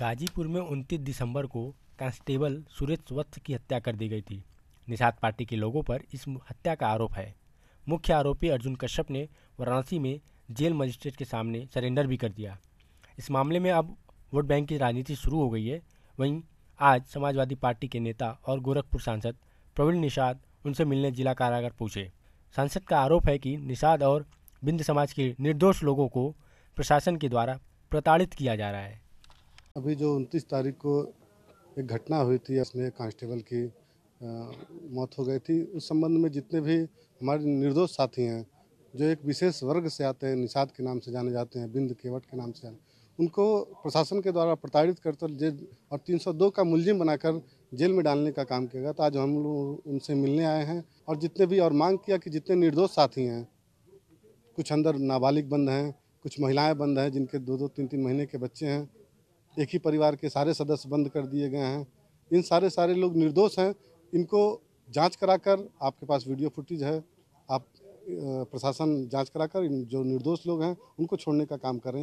गाजीपुर में उनतीस दिसंबर को कांस्टेबल सुरेश वत्स की हत्या कर दी गई थी निषाद पार्टी के लोगों पर इस हत्या का आरोप है मुख्य आरोपी अर्जुन कश्यप ने वाराणसी में जेल मजिस्ट्रेट के सामने सरेंडर भी कर दिया इस मामले में अब वोट बैंक की राजनीति शुरू हो गई है वहीं आज समाजवादी पार्टी के नेता और गोरखपुर सांसद प्रवीण निषाद उनसे मिलने जिला कारागार पहुंचे सांसद का आरोप है कि निषाद और बिंद समाज के निर्दोष लोगों को प्रशासन के द्वारा प्रताड़ित किया जा रहा है अभी जो उनतीस तारीख को एक घटना हुई थी उसमें कांस्टेबल की आ, मौत हो गई थी उस संबंध में जितने भी हमारे निर्दोष साथी हैं जो एक विशेष वर्ग से आते हैं निषाद के नाम से जाने जाते हैं बिंद केवट के नाम से जाने उनको प्रशासन के द्वारा प्रताड़ित कर और जेल और 302 का मुलजिम बनाकर जेल में डालने का काम किया गया तो आज हम लोग उनसे मिलने आए हैं और जितने भी और मांग किया कि जितने निर्दोष साथी हैं कुछ अंदर नाबालिग बंद हैं कुछ महिलाएं बंद हैं जिनके दो दो तीन तीन महीने के बच्चे हैं एक ही परिवार के सारे सदस्य बंद कर दिए गए हैं इन सारे सारे लोग निर्दोष हैं इनको जांच कराकर आपके पास वीडियो फुटेज है आप प्रशासन जांच कराकर इन जो निर्दोष लोग हैं उनको छोड़ने का काम कर रहे हैं